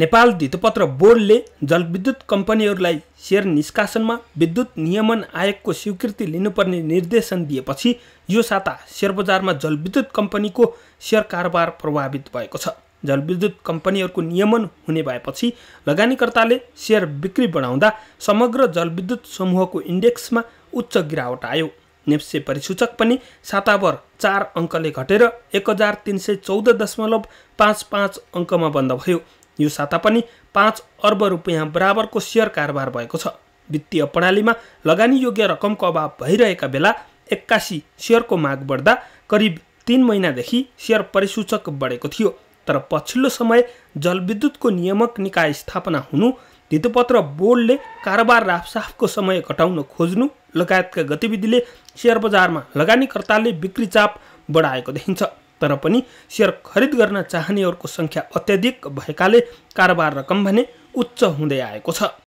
नेपाल धितोपत्र बोर्डले जलविद्युत कम्पनीहरूलाई सेयर निष्कासनमा विद्युत नियमन आयोगको स्वीकृति लिनुपर्ने निर्देशन दिएपछि यो साता सेयर बजारमा जलविद्युत कम्पनीको सेयर कारोबार प्रभावित भएको छ जलविद्युत कम्पनीहरूको नियमन हुने भएपछि लगानीकर्ताले सेयर बिक्री बढाउँदा समग्र जलविद्युत समूहको इन्डेक्समा उच्च गिरावट आयो नेप्से परिसूचक पनि साताभर चार अङ्कले घटेर एक हजार तिन सय चौध दशमलव पाँच पाँच अङ्कमा बन्द भयो यो साता पनि पाँच अर्ब रुपियाँ बराबरको सेयर कारोबार भएको छ वित्तीय प्रणालीमा लगानी योग्य रकमको अभाव भइरहेका बेला एक्कासी सेयरको माग बढ्दा करिब तिन महिनादेखि सेयर परिसूचक बढेको थियो तर पछिल्लो समय जलविद्युतको नियामक निकाय स्थापना हुनु धितोपत्र बोर्डले कारोबार राफसाफको समय घटाउन खोज्नु लगायतका गतिविधिले सेयर बजारमा लगानीकर्ताले बिक्री चाप बढाएको देखिन्छ तर पनि सेयर खरिद गर्न चाहनेहरूको सङ्ख्या अत्याधिक भएकाले कारोबार रकम भने उच्च हुँदै आएको छ